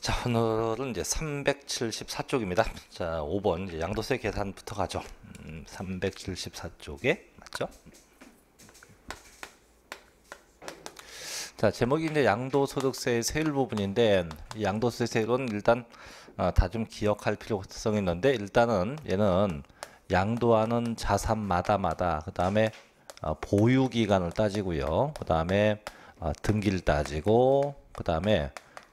자, 오늘은 이제 374쪽입니다. 자, 5번 이제 양도세 계산부터 가죠. 음, 374쪽에 맞죠? 자, 제목이 이제 양도소득세의 세율 부분인데 양도세 세율은 일단 아, 다좀 기억할 필요성이 있는데 일단은 얘는 양도하는 자산마다마다 그 다음에 아, 어, 보유기간을 따지고요. 그 다음에 아, 어, 등기를 따지고 그 다음에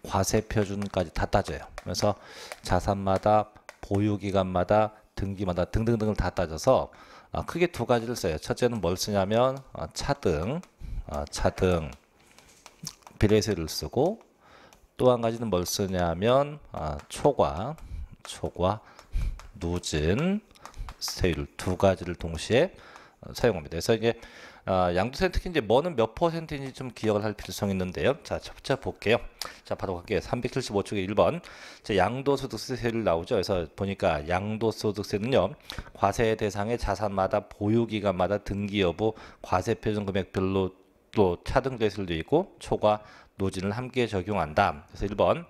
과세 표준까지 다 따져요. 그래서 자산마다 보유기간마다 등기마다 등등등을 다 따져서 아, 크게 두 가지를 써요. 첫째는 뭘 쓰냐면 아, 차등, 아, 차등 비례세를 쓰고 또 한 가지는 뭘 쓰냐면 초과, 초과, 누진 세율 두 가지를 동시에 어, 사용합니다. 그래서 이게 어, 양도세 는 특히 이제 뭐는 몇 퍼센트인지 좀 기억을 할 필요성이 있는데요. 자, 첫째 볼게요. 자, 바로 갈게요. 375쪽에 1번. 자, 양도소득세를 나오죠. 그래서 보니까 양도소득세는요. 과세 대상의 자산마다 보유기간마다 등기 여부, 과세 표준 금액별로 또차등대 수도 있고 초과 노진을 함께 적용한다. 그래서 1번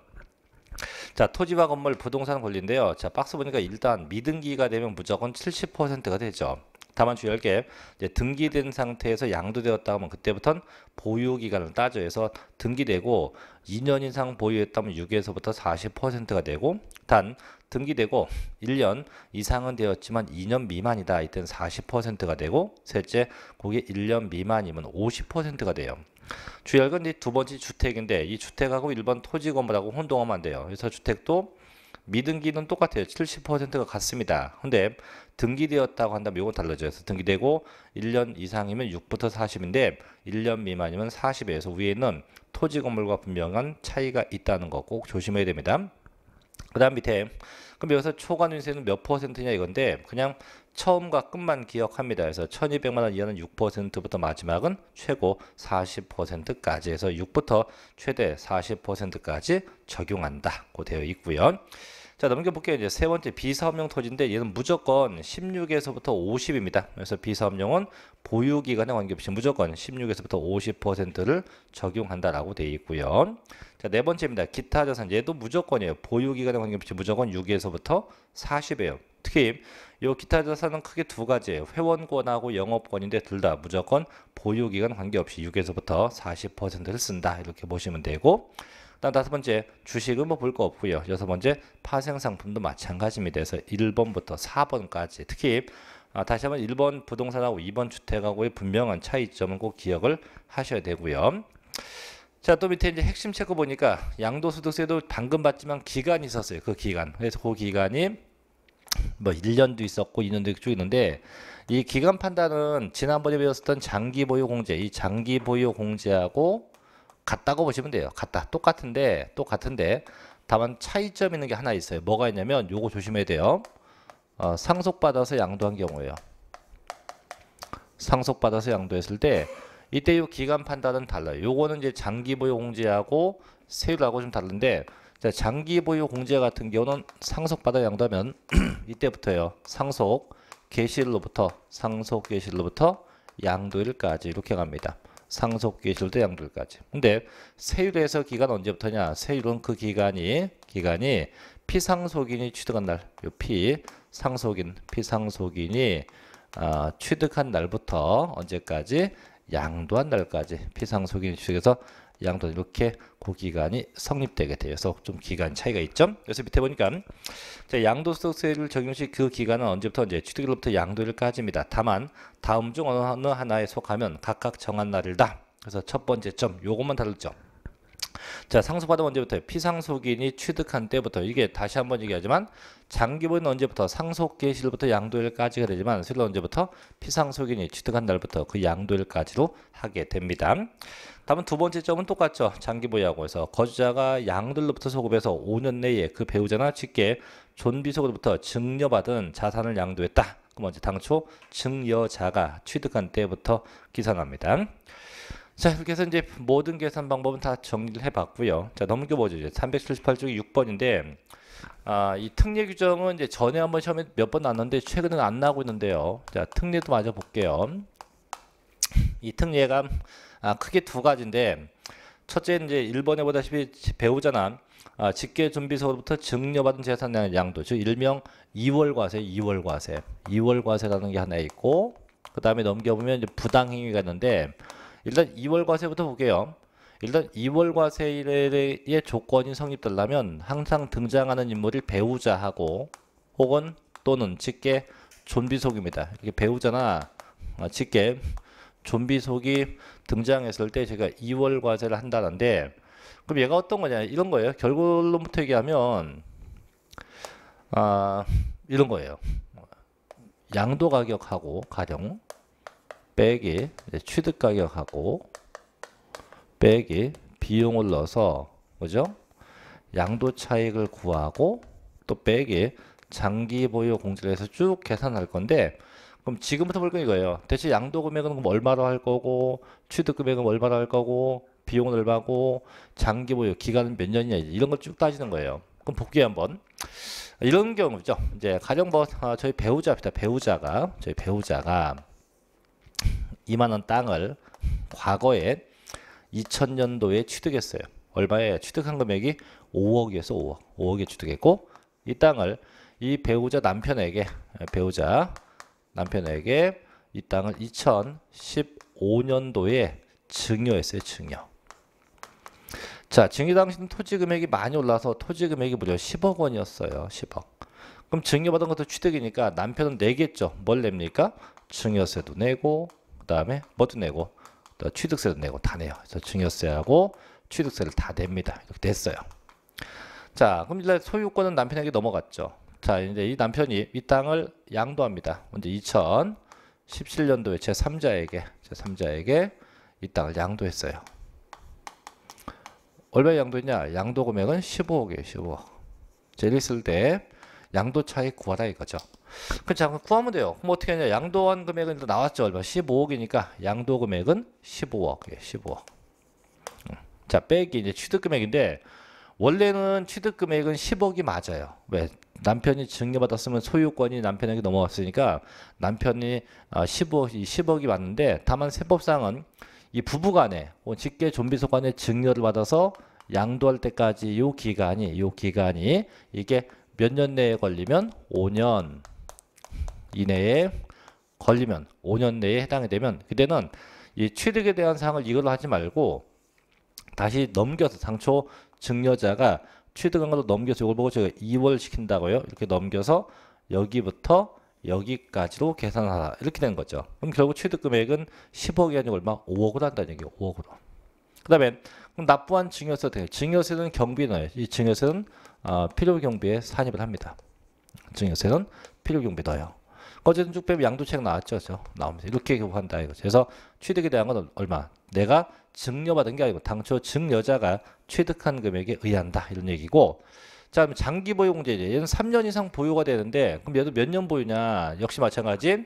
자 토지와 건물 부동산 권리인데요. 자 박스 보니까 일단 미등기가 되면 무조건 70%가 되죠. 다만 주 10개 이제 등기된 상태에서 양도되었다 하면 그때부터는 보유기간을 따져 해서 등기되고 2년 이상 보유했다면 6에서부터 40%가 되고 단 등기되고 1년 이상은 되었지만 2년 미만이다 이때는 40%가 되고 셋째 그게 1년 미만이면 50%가 돼요 주열은 이두 번째 주택인데 이 주택하고 일반 토지 건물하고 혼동하면 안 돼요 그래서 주택도 미등기는 똑같아요. 70%가 같습니다. 근데 등기되었다고 한다면 이건 달라져요. 그래서 등기되고 1년 이상이면 6부터 40인데 1년 미만이면 40에서 위에는 토지 건물과 분명한 차이가 있다는 거 꼭 조심해야 됩니다. 그 다음 밑에 그럼 여기서 초과 누세는몇 퍼센트냐 이건데 그냥 처음과 끝만 기억합니다. 그래서 1200만 원 이하는 6%부터 마지막은 최고 40%까지 해서 6부터 최대 40%까지 적용한다고 되어 있고요. 자 넘겨볼게요. 이제 세 번째 비사업용 토지인데 얘는 무조건 16에서부터 50입니다. 그래서 비사업용은 보유기간에 관계없이 무조건 16에서부터 50%를 적용한다라고 되어 있고요. 자 네 번째입니다. 기타 자산 얘도 무조건이에요. 보유기간에 관계없이 무조건 6에서부터 4 0에요 특히 요 기타 자산은 크게 두 가지예요. 회원권하고 영업권인데 둘 다 무조건 보유기간 관계없이 6에서부터 40%를 쓴다 이렇게 보시면 되고 다음 다섯 번째 주식은 뭐 볼 거 없고요. 여섯 번째 파생상품도 마찬가지입니다. 그래서 1번부터 4번까지 특히 아, 다시 한번 1번 부동산하고 2번 주택하고의 분명한 차이점은 꼭 기억을 하셔야 되고요. 자, 또 밑에 이제 핵심 체크 보니까 양도소득세도 방금 봤지만 기간이 있었어요. 그 기간. 그래서 그 기간이 뭐 1년도 있었고 2년도 쭉 있는데 이 기간 판단은 지난번에 배웠었던 장기 보유 공제, 이 장기 보유 공제하고 같다고 보시면 돼요. 같다. 똑같은데 똑같은데 다만 차이점 있는 게 하나 있어요. 뭐가 있냐면 요거 조심해야 돼요. 어, 상속받아서 양도한 경우에요. 상속받아서 양도했을 때 이때 요 기간 판단은 달라요. 요거는 이제 장기 보유 공제하고 세율하고 좀 다른데 자, 장기 보유 공제 같은 경우는 상속받아 양도하면 이때부터요. 상속 개시일로부터 상속 개시일로부터 양도일까지 이렇게 갑니다. 상속기술도 양도일까지 근데 세율에서 기간 언제부터냐? 세율은 그 기간이 기간이 피상속인이 취득한 날, 요 피상속인 피상속인이 아, 취득한 날부터 언제까지? 양도한 날까지 피상속인이 취득해서 양도 이렇게 그 기간이 성립되게 되어서 좀 기간 차이가 있죠. 그래서 밑에 보니까 자, 양도소득세를 적용시 그 기간은 언제부터 언제 취득일로부터 양도일까지입니다. 다만 다음 중 어느 하나에 속하면 각각 정한 날이다. 그래서 첫 번째 점 요것만 다르죠. 자 상속받은 언제부터 피상속인이 취득한 때부터 이게 다시 한번 얘기하지만 장기보유 언제부터 상속개시일부터 양도일까지가 되지만 실로 언제부터 피상속인이 취득한 날부터 그 양도일까지로 하게 됩니다. 다음두 번째 점은 똑같죠. 장기보유하고해서 거주자가 양들로부터 소급해서 5년 내에 그 배우자나 직계 존비속으로부터 증여받은 자산을 양도했다. 그럼 이제 당초 증여자가 취득한 때부터 기산합니다. 자 이렇게 해서 이제 모든 계산 방법은 다 정리를 해봤고요. 자 넘겨보죠. 이제 378쪽이 6번인데 아, 이 특례 규정은 이제 전에 한번 시험에 몇 번나왔는데 최근에는 안 나오고 있는데요. 자 특례도 마저 볼게요. 이 특례가 아, 크게 두 가지인데 첫째 이제 일번에 보다시피 배우자는 아, 직계 준비서로부터 증여받은 재산의 양도 즉 일명 2월 과세, 2월 과세, 2월 과세라는 게 하나 있고 그 다음에 넘겨보면 이제 부당행위가 있는데 일단 2월 과세부터 볼게요. 일단 2월 과세의 조건이 성립되려면 항상 등장하는 인물이 배우자하고 혹은 또는 직계 좀비속입니다 이렇게 배우자나 아, 직계 좀비속이 등장했을 때 제가 2월 과제를 한다는데 그럼 얘가 어떤 거냐 이런 거예요. 결론부터 얘기하면 아 이런 거예요. 양도 가격하고 가령 빼기 취득 가격하고 빼기 비용을 넣어서 그죠? 양도 차익을 구하고 또 빼기 장기 보유 공제를 해서 쭉 계산할 건데 그럼 지금부터 볼 건 이거예요. 대체 양도 금액은 그럼 얼마로 할 거고 취득 금액은 얼마로 할 거고 비용은 얼마고 장기 보유 기간은 몇 년이냐 이런 걸 쭉 따지는 거예요. 그럼 복귀 한번 이런 경우죠. 이제 가령 뭐 아, 저희 배우자입니다. 배우자가 저희 배우자가 2만 원 땅을 과거에 2000년도에 취득했어요. 얼마에 취득한 금액이 5억이었어. 5억. 5억에 취득했고 이 땅을 이 배우자 남편에게 배우자 남편에게 이 땅을 2015년도에 증여했어요. 증여. 자, 증여 당시 토지 금액이 많이 올라서 토지 금액이 무려 10억 원이었어요. 10억. 그럼 증여받은 것도 취득이니까 남편은 내겠죠. 뭘 냅니까? 증여세도 내고 그다음에 뭐도 내고 취득세도 내고 다 내요. 그래서 증여세하고 취득세를 다 냅니다. 이렇게 됐어요. 자, 그럼 이제 소유권은 남편에게 넘어갔죠. 자, 이제 이 남편이 이 땅을 양도합니다. 먼저 2017년도에 제 3자에게 제 3자에게 이 땅을 양도했어요. 얼마 양도냐? 양도 금액은 15억이에요. 15억. 제일 쓸때 양도 차익 구하라 이거죠. 그렇 구하면 돼요. 그럼 어떻게 하냐? 양도한 금액은 나왔죠. 얼마? 15억이니까 양도 금액은 15억. 예, 15억. 자, 빼기 이제 취득 금액인데 원래는 취득 금액은 10억이 맞아요. 왜? 남편이 증여받았으면 소유권이 남편에게 넘어갔으니까 남편이 10억, 아, 10억이 맞는데 다만 세법상은 이 부부간에 뭐 직계 좀비속 간에 증여를 받아서 양도할 때까지 요 기간이 요 기간이 이게 몇 년 내에 걸리면 5년 이내에 걸리면 5년 내에 해당이 되면 그때는 이 취득에 대한 사항을 이걸로 하지 말고 다시 넘겨서 당초 증여자가 취득한 것도 넘겨서 이걸 보고 제가 2월 시킨다고요. 이렇게 넘겨서 여기부터 여기까지로 계산하라 이렇게 된 거죠. 그럼 결국 취득 금액은 10억이 아니고 얼마? 5억으로 한다는 얘기예요. 5억으로. 그 다음에 납부한 증여세 대 증여세는 경비넣어요이 증여세는 어, 아, 필요경비에 산입을 합니다. 증여세는 필요경비 넣어요. 어쨌든 쭉 빼면 양도책 나왔죠. 그렇죠? 나옵니다. 이렇게 교부한다 이거죠. 그래서 취득에 대한 건 얼마? 내가 증여받은 게 아니고 당초 증여자가 취득한 금액에 의한다 이런 얘기고 자 그럼 장기 보유공제제 얘는 3년 이상 보유가 되는데 그럼 얘도 몇 년 보유냐 역시 마찬가지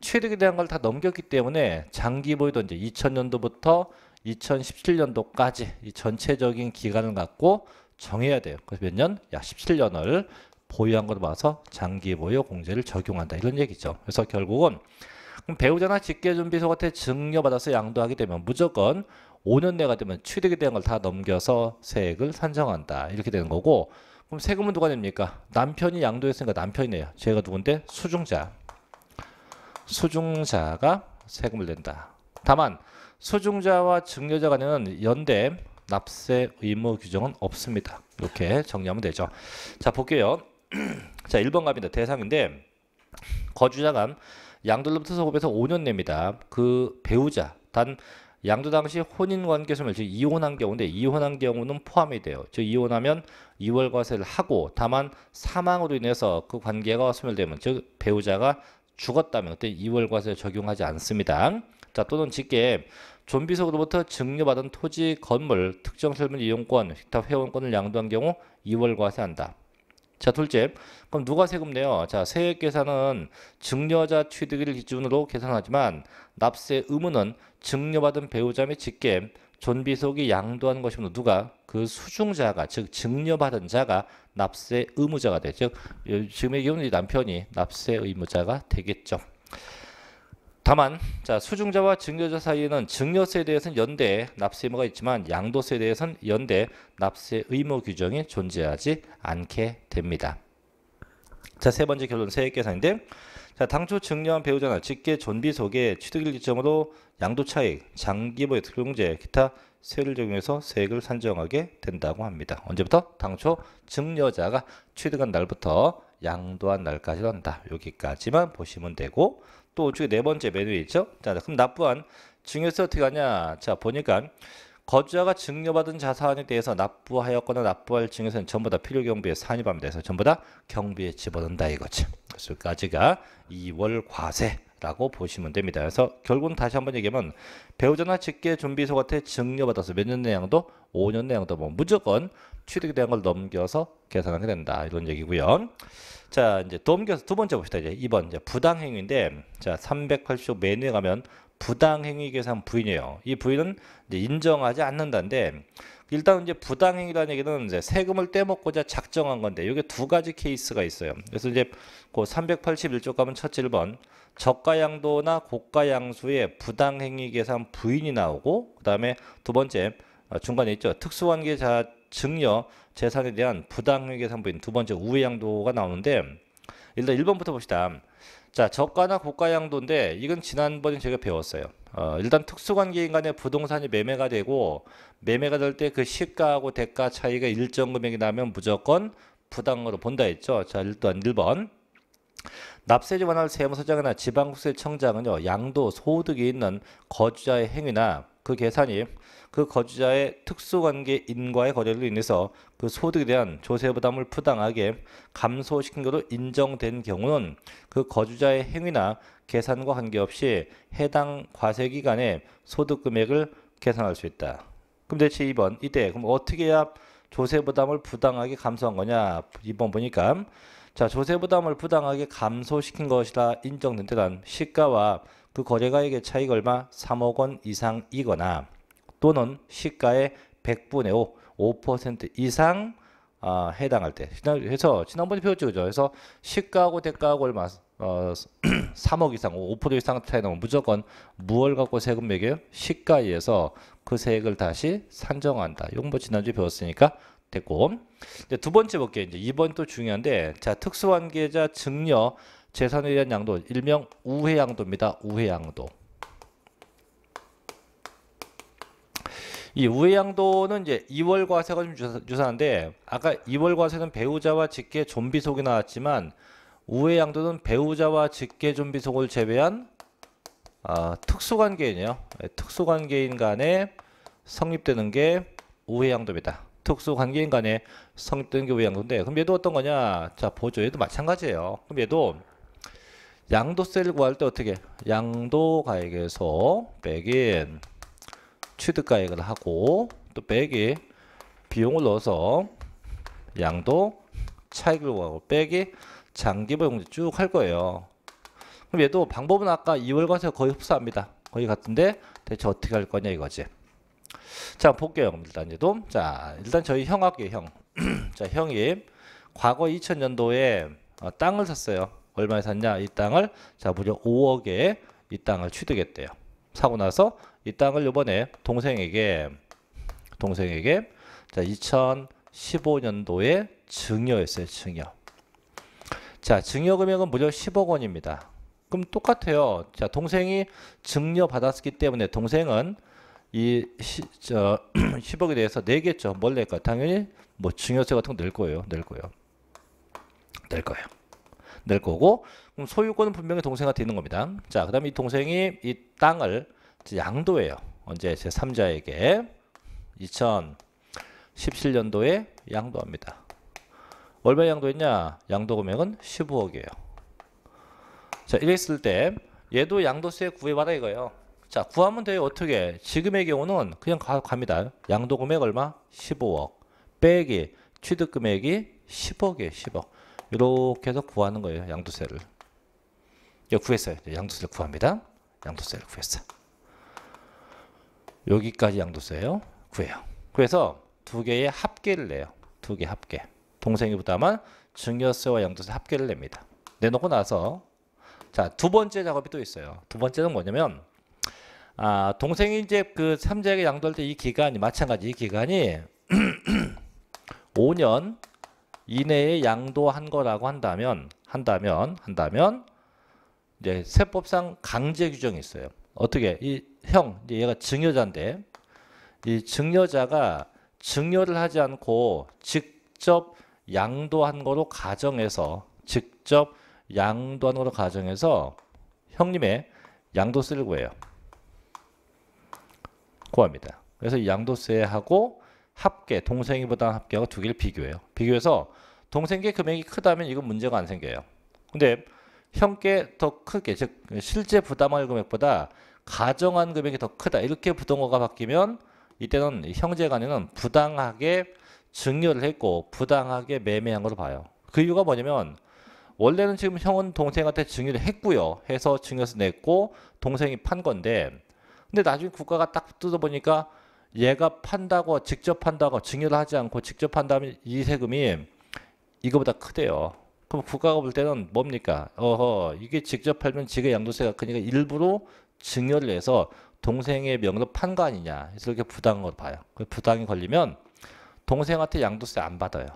취득에 대한 걸 다 넘겼기 때문에 장기 보유도 이제 2000년도부터 2017년도까지 이 전체적인 기간을 갖고 정해야 돼요. 그래서 몇 년? 약 17년을 보유한 걸 봐서 장기 보유 공제를 적용한다 이런 얘기죠. 그래서 결국은 배우자나 직계준비소 같은 증여받아서 양도하게 되면 무조건 5년 내가 되면 취득에 대한 걸 다 넘겨서 세액을 산정한다. 이렇게 되는 거고 그럼 세금은 누가 냅니까? 남편이 양도했으니까 남편이네요. 제가 누군데? 수중자. 수중자가 세금을 낸다. 다만 수중자와 증여자 간에는 연대 납세 의무 규정은 없습니다. 이렇게 정리하면 되죠. 자 볼게요. 자 1번 갑니다. 대상인데 거주자 간 양도로부터 소급해서 5년 냅니다. 그 배우자 단 양도 당시 혼인관계 소멸, 즉 이혼한 경우인데 이혼한 경우는 포함이 돼요. 즉 이혼하면 이월과세를 하고 다만 사망으로 인해서 그 관계가 소멸되면 즉 배우자가 죽었다면 그때 이월과세 적용하지 않습니다. 자 또는 직계 좀비속으로부터 증여받은 토지 건물 특정 설문 이용권 식탁 회원권을 양도한 경우 이월과세한다. 자, 둘째. 그럼 누가 세금 내요? 자, 세액 계산은 증여자 취득일 기준으로 계산하지만 납세 의무는 증여받은 배우자 및 직계 존비속이 양도한 것이므로 누가 그 수중자가 즉 증여받은 자가 납세 의무자가 되죠. 지금의 경우는 남편이 납세 의무자가 되겠죠. 다만 자 수중자와 증여자 사이에는 증여세에 대해서는 연대 납세 의무가 있지만 양도세에 대해서는 연대 납세 의무 규정이 존재하지 않게 됩니다. 자세 번째 결론 세액 계산인데 자 당초 증여한 배우자나 직계 존비 속에 취득일 기점으로 양도차익, 장기보유 특공제, 기타 세를 적용해서 세액을 산정하게 된다고 합니다. 언제부터? 당초 증여자가 취득한 날부터 양도한 날까지 한다. 여기까지만 보시면 되고 또 우측에 네 번째 메뉴에 있죠. 자, 그럼 납부한 증여세 어떻게 하냐? 자, 보니까 거주자가 증여받은 자산에 대해서 납부하였거나 납부할 증여세는 전부 다 필요 경비에 산입하면 돼서 전부 다 경비에 집어넣는다 이거지. 그래서까지가 2월 과세. 라고 보시면 됩니다. 그래서 결국은 다시 한번 얘기하면 배우자나 직계 준비소 같은 증여받아서 몇년 내양도 5년 내용도 보면 무조건 취득에 대한 걸 넘겨서 계산하게 된다. 이런 얘기고요. 자, 이제 넘겨서 두 번째 봅시다. 이제 2번 이제 부당 행위인데 자, 385 메뉴에 가면 부당 행위 계산 부인이에요. 이 부인은 이제 인정하지 않는다인데 일단 이제 부당 행위라는 얘기는 이제 세금을 떼먹고자 작정한 건데 이게 두 가지 케이스가 있어요. 그래서 이제 그 381조 가면 첫 1번 저가양도나 고가양수의 부당 행위 계산 부인이 나오고 그다음에 두 번째 아, 중간에 있죠. 특수관계자 증여 재산에 대한 부당하게 산부인두 번째 우회양도가 나오는데 일단 1번부터 봅시다. 자, 저가나 고가양도인데 이건 지난번에 제가 배웠어요. 어, 일단 특수관계인 간에 부동산이 매매가 되고 매매가 될 때 그 시가하고 대가 차이가 일정 금액이 나면 무조건 부당으로 본다 했죠. 자, 일단 1번. 납세지 원할 세무서장이나 지방국세 청장은요 양도 소득이 있는 거주자의 행위나 그 계산이 그 거주자의 특수관계인과의 거래로 인해서 그 소득에 대한 조세 부담을 부당하게 감소시킨 것으로 인정된 경우는 그 거주자의 행위나 계산과 관계없이 해당 과세 기간에 소득 금액을 계산할 수 있다. 그럼 대체 2번 이때 그럼 어떻게 해야 조세 부담을 부당하게 감소한 거냐? 2번 보니까 자 조세 부담을 부당하게 감소시킨 것이라 인정된 데란 시가와 그 거래가액의 차이 얼마 3억 원 이상이거나 또는 시가의 100분의 5, 5% 이상 아, 해당할 때. 해서 지난번에 배웠죠, 그죠? 그래서 시가하고 대가하고 얼마? 어, 3억 이상, 5% 이상 차이 나면 무조건 무얼 갖고 세금 매겨요? 시가에서 그 세액을 다시 산정한다. 용건 뭐 지난주에 배웠으니까 됐고. 이제 두 번째 볼게요. 이제 이번 또 중요한데, 자, 특수관계자 증여 재산에 대한 양도, 일명 우회양도입니다. 우회양도. 이 우회양도는 이제 2월 과세가 좀 유사, 유사 한데 아까 2월 과세는 배우자와 직계 좀비 속이 나왔지만 우회양도는 배우자와 직계 좀비 속을 제외한 아, 특수관계인이요. 예, 특수관계인 간에 성립되는 게 우회양도입니다. 특수관계인 간에 성립되는 게 우회양도인데 그럼 얘도 어떤 거냐? 자 보죠. 얘도 마찬가지예요. 그럼 얘도 양도세를 구할 때 어떻게? 양도가액에서 빼긴 취득가액을 하고 또 빼기 비용을 넣어서 양도 차익을 구하고 빼기 장기보용지 쭉할 거예요. 그럼 얘도 방법은 아까 2월과세 거의 흡사합니다. 거의 같은데 대체 어떻게 할 거냐 이거지. 자 볼게요. 일단 얘도 자 일단 저희 형학교 형. 자 형이 과거 2000년도에 어, 땅을 샀어요. 얼마에 샀냐? 이 땅을 자 무려 5억에 이 땅을 취득했대요. 사고 나서 이 땅을 요번에 동생에게 동생에게 자 2015년도에 증여했어요 증여 자 증여 금액은 무려 10억 원입니다 그럼 똑같아요 자 동생이 증여 받았기 때문에 동생은 이 시, 저, 10억에 대해서 내겠죠 뭘 낼까 당연히 뭐 증여세 같은 거 낼 거예요 낼 거예요 낼 거예요 낼 거고 그럼 소유권은 분명히 동생한테 있는 겁니다 자그 다음에 이 동생이 이 땅을 양도예요. 언제 제 3자에게 2017년도에 양도합니다. 얼마 양도했냐? 양도 금액은 15억이에요. 자, 이랬을 때 얘도 양도세 구해봐라 이거예요. 자, 구하면 돼요. 어떻게? 지금의 경우는 그냥 가, 갑니다. 양도 금액 얼마? 15억. 빼기 취득 금액이 10억이에요. 10억. 이렇게 해서 구하는 거예요. 양도세를. 구했어요. 양도세를 구합니다. 양도세를 구했어. 여기까지 양도세예요. 구해요. 그래서 두 개의 합계를 내요. 두 개 합계. 동생이 부담한 증여세와 양도세 합계를 냅니다. 내놓고 나서 자, 두 번째 작업이 또 있어요. 두 번째는 뭐냐면 아, 동생이 이제 그 삼자에게 양도할 때 이 기간이 마찬가지 이 기간이 5년 이내에 양도한 거라고 한다면 한다면 한다면 이제 세법상 강제 규정이 있어요. 어떻게 이 형, 얘가 증여자인데 이 증여자가 증여를 하지 않고 직접 양도한 거로 가정해서 직접 양도한 거로 가정해서 형님의 양도세를 구해요. 구합니다. 그래서 양도세하고 합계, 동생이보다 합계하고 두 개를 비교해요. 비교해서 동생께 금액이 크다면 이건 문제가 안 생겨요. 근데 형께 더 크게 즉 실제 부담할 금액보다 가정한 금액이 더 크다. 이렇게 부동어가 바뀌면 이때는 형제간에는 부당하게 증여를 했고 부당하게 매매한 걸로 봐요. 그 이유가 뭐냐면 원래는 지금 형은 동생한테 증여를 했고요. 해서 증여서 냈고 동생이 판 건데 근데 나중에 국가가 딱 뜯어보니까 얘가 판다고 직접 판다고 증여를 하지 않고 직접 판다면 이 세금이 이거보다 크대요. 그럼 국가가 볼 때는 뭡니까? 어허 이게 직접 팔면 지가 양도세가 크니까 일부러 증여를 해서 동생의 명의로 판거 아니냐. 그래서 이렇게 부당한 걸 봐요. 그 부당이 걸리면 동생한테 양도세 안 받아요.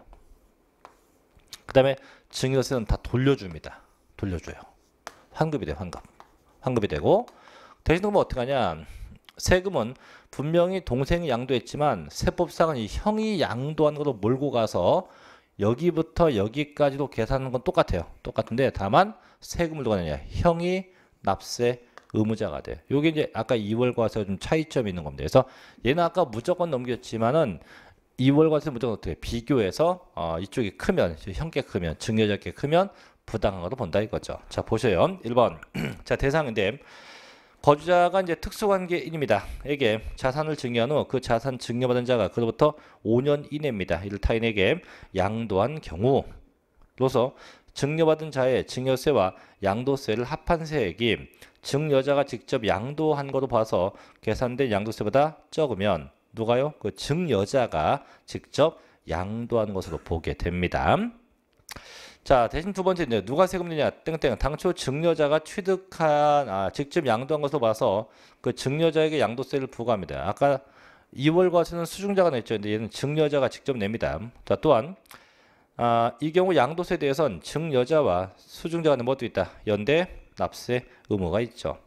그 다음에 증여세는 다 돌려줍니다. 돌려줘요. 환급이 돼 환급. 환급이 되고 대신 그러 어떻게 하냐. 세금은 분명히 동생이 양도했지만 세법상은 이 형이 양도한 걸로 몰고 가서 여기부터 여기까지도 계산하는 건 똑같아요. 똑같은데 다만 세금을 누가 내냐. 형이 납세 의무자가 돼. 요게 이제 아까 2월 과세 좀 차이점이 있는 겁니다. 그래서 얘는 아까 무조건 넘겼지만은 2월 과세 무조건 어떻게 비교해서 어, 이쪽이 크면 형께 크면 증여자께 크면 부당한 거로 본다 이거죠. 자 보세요. 1번 자 대상인데 거주자가 이제 특수관계인입니다. 에게 자산을 증여한 후 그 자산 증여받은 자가 그로부터 5년 이내입니다. 이를 타인에게 양도한 경우로서 증여받은 자의 증여세와 양도세를 합한 세액이 증여자가 직접 양도한 거로 봐서 계산된 양도세보다 적으면 누가요? 그 증여자가 직접 양도한 것으로 보게 됩니다. 자 대신 두 번째 이제 누가 세금 내냐 땡땡 당초 증여자가 취득한 아, 직접 양도한 것으로 봐서 그 증여자에게 양도세를 부과합니다. 아까 2월과세는 수증자가 냈죠. 근데 얘는 증여자가 직접 냅니다. 자 또한 아, 이 경우 양도세에 대해선 증여자와 수증자가낸 모두 있다. 연대 납세 의무가 있죠.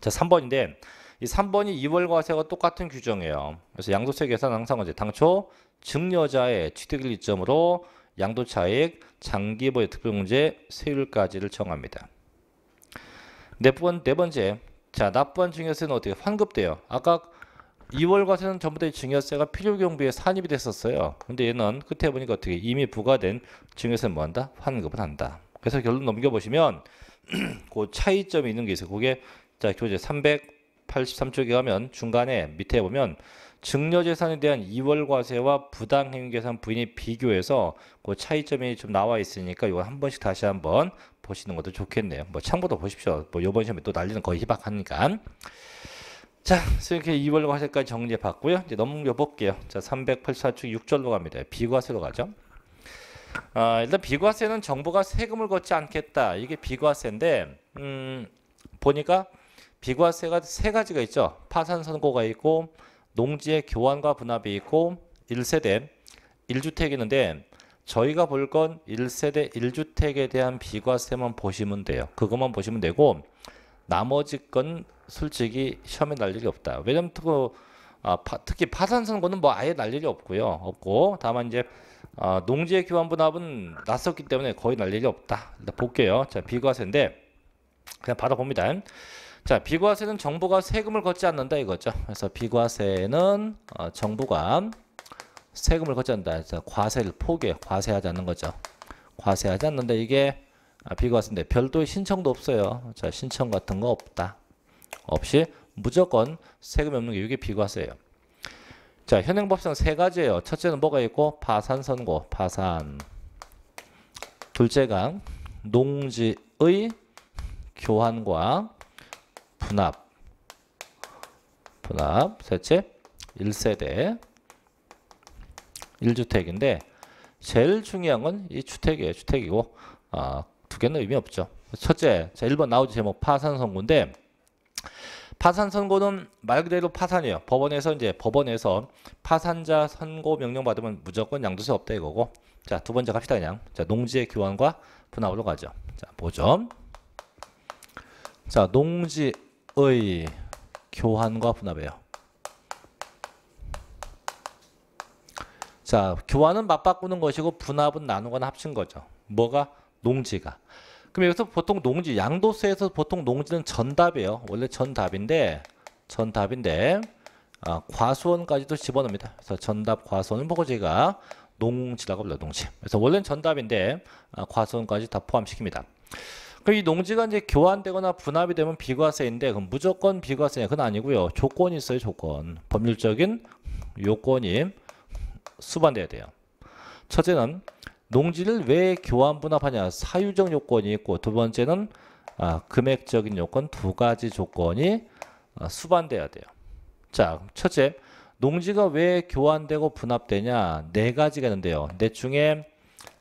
자, 3번인데 이 3번이 2월 과세와 똑같은 규정이에요. 그래서 양도세 계산 항상 어제 당초 증여자의 취득일 이점으로 양도차익, 장기보유 특별공제 세율까지를 정합니다. 네, 번, 네 번째, 자 납부한 증여세는 어떻게 환급돼요? 아까 2월 과세는 전부 다 증여세가 필요경비에 산입이 됐었어요. 근데 얘는 끝에 보니까 어떻게 이미 부과된 증여세는 뭐한다? 환급을 한다. 그래서 결론 넘겨보시면 그 차이점이 있는 게 있어요. 그게 자 교재 383쪽에 가면 중간에 밑에 보면 증여재산에 대한 2월 과세와 부당행위계산 부인이 비교해서 그 차이점이 좀 나와 있으니까 이거 한 번씩 다시 한번 보시는 것도 좋겠네요. 뭐 참고도 보십시오. 뭐 이번 시험에 또 난리는 거의 희박하니까. 자, 이렇게 2월 과세까지 정리해 봤고요. 이제 넘겨 볼게요. 자, 384쪽 6절로 갑니다. 비과세로 가죠. 어, 일단 비과세는 정부가 세금을 걷지 않겠다. 이게 비과세인데 음, 보니까 비과세가 세 가지가 있죠. 파산 선고가 있고 농지의 교환과 분합이 있고 1세대 1주택이 있는데 저희가 볼 건 1세대 1주택에 대한 비과세만 보시면 돼요. 그것만 보시면 되고 나머지 건 솔직히 시험에 날 일이 없다. 왜냐면 그, 아, 파, 특히 파산 선고는 뭐 아예 날 일이 없고요. 없고 다만 이제 아, 농지의 교환분합은 났었기 때문에 거의 날 일이 없다. 일단 볼게요. 자, 비과세인데 그냥 바로 봅니다. 자, 비과세는 정부가 세금을 걷지 않는다 이거죠. 그래서 비과세는 어, 정부가 세금을 걷지 않는다. 그래서 과세를 포기해. 과세하지 않는 거죠. 과세하지 않는다. 이게 아, 비과세인데 별도의 신청도 없어요. 자, 신청 같은 거 없다. 없이 무조건 세금이 없는 게 이게 비과세예요. 자, 현행법상 세 가지예요. 첫째는 뭐가 있고 파산 선고, 파산. 둘째가 농지의 교환과 분합. 분합. 셋째 1세대 1주택인데 제일 중요한 건 이 주택이에요. 주택이고 아, 두 개는 의미 없죠. 첫째, 자 1번 나오지 제목 파산 선고인데 파산 선고는 말 그대로 파산이에요. 법원에서 이제 법원에서 파산자 선고 명령 받으면 무조건 양도세 없다 이거고. 자, 두 번째 갑시다 그냥. 자, 농지의 교환과 분할로 가죠. 자, 보죠. 자, 농지의 교환과 분할이에요. 자, 교환은 맞바꾸는 것이고 분할은 나누거나 합친 거죠. 뭐가 농지가 그럼 여기서 보통 농지, 양도세에서 보통 농지는 전답이에요. 원래 전답인데, 전답인데, 아, 과수원까지도 집어넣습니다. 그래서 전답 과수원은 보고 제가 농지라고 불러요, 농지. 그래서 원래는 전답인데, 아, 과수원까지 다 포함시킵니다. 그럼 이 농지가 이제 교환되거나 분합이 되면 비과세인데, 그럼 무조건 비과세냐? 그건 아니고요. 조건이 있어요, 조건. 법률적인 요건이 수반돼야 돼요. 첫째는 농지를 왜 교환 분합하냐 사유적 요건이 있고 두 번째는 아, 금액적인 요건 두 가지 조건이 아, 수반돼야 돼요. 자 첫째 농지가 왜 교환되고 분합되냐 네 가지가 있는데요. 내 네 중에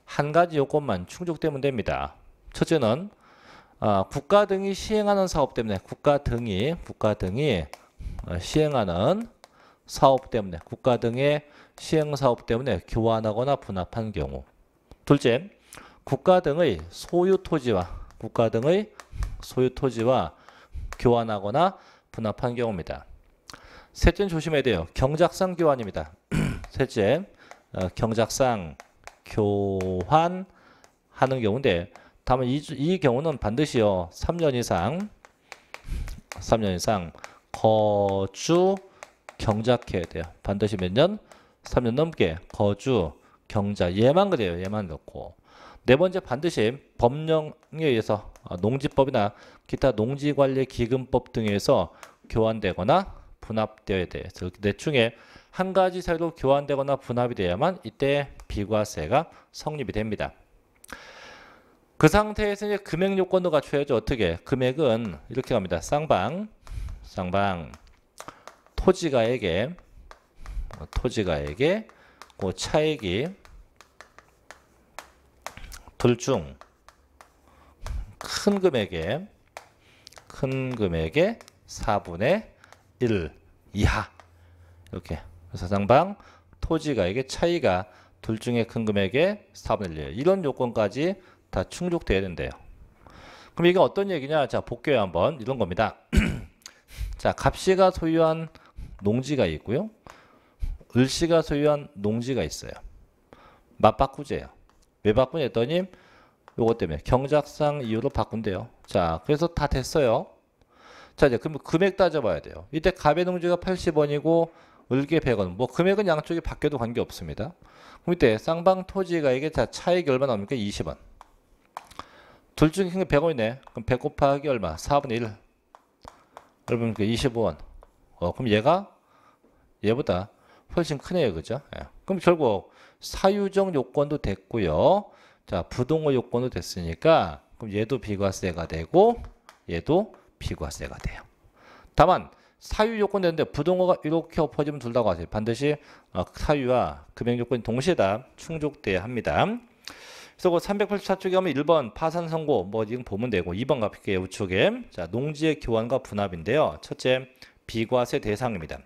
한 가지 요건만 충족되면 됩니다. 첫째는 아, 국가 등이 시행하는 사업 때문에 국가 등이 국가 등이 아, 시행하는 사업 때문에 국가 등의 시행 사업 때문에 교환하거나 분합한 경우 둘째, 국가 등의 소유 토지와 국가 등의 소유 토지와 교환하거나 분합한 경우입니다. 셋째 조심해야 돼요. 경작상 교환입니다. 셋째, 어, 경작상 교환하는 경우인데 다만 이, 이 경우는 반드시요. 3년 이상 3년 이상 거주 경작해야 돼요. 반드시 몇 년? 3년 넘게 거주 경자 얘만 그래요. 얘만 넣고 네 번째 반드시 법령에 의해서 아, 농지법이나 기타 농지관리기금법 등에서 교환되거나 분합되어야 돼. 내 네 중에 한 가지 새로 교환되거나 분합이 되어야만 이때 비과세가 성립이 됩니다. 그 상태에서 이제 금액 요건도 갖춰야죠. 어떻게? 금액은 이렇게 갑니다. 쌍방, 쌍방, 토지가에게, 어, 토지가에게 그 차액이 둘중큰 금액에 큰 금액의 4분의 1 이하 이렇게 사상방 토지가액의 차이가 둘 중에 큰 금액의 4분의 1 이런 요건까지 다 충족돼야 된대요. 그럼 이게 어떤 얘기냐? 자, 복귀해 한번 이런 겁니다. 자, 갑씨가 소유한 농지가 있고요. 을씨가 소유한 농지가 있어요. 맞바꾸제예요. 왜 바꾸냐 했더니 요것 때문에 경작상 이유로 바꾼대요. 자, 그래서 다 됐어요. 자, 이제 그럼 금액 따져봐야 돼요. 이때 가의 농지가 80원이고 을게 100원. 뭐 금액은 양쪽이 바뀌어도 관계 없습니다. 그럼 이때 쌍방 토지가 이게 자 차익이 얼마 나옵니까? 20원. 둘 중에 큰게 100원이네. 그럼 100 곱하기 얼마? 4분의 1. 여러분 그 25원. 어, 그럼 얘가 얘보다 훨씬 크네요. 그죠? 예. 그럼 결국 사유적 요건도 됐고요. 자, 부동호 요건도 됐으니까 그럼 얘도 비과세가 되고 얘도 비과세가 돼요. 다만 사유 요건 되는데 부동호가 이렇게 엎어지면 둘다 과세. 반드시 어, 사유와 금액 요건이 동시에 다 충족돼야 합니다. 그래서 그 384쪽에 하면 1번 파산 선고 뭐 지금 보면 되고 2번 가볍게 우측에 자 농지의 교환과 분합인데요. 첫째 비과세 대상입니다.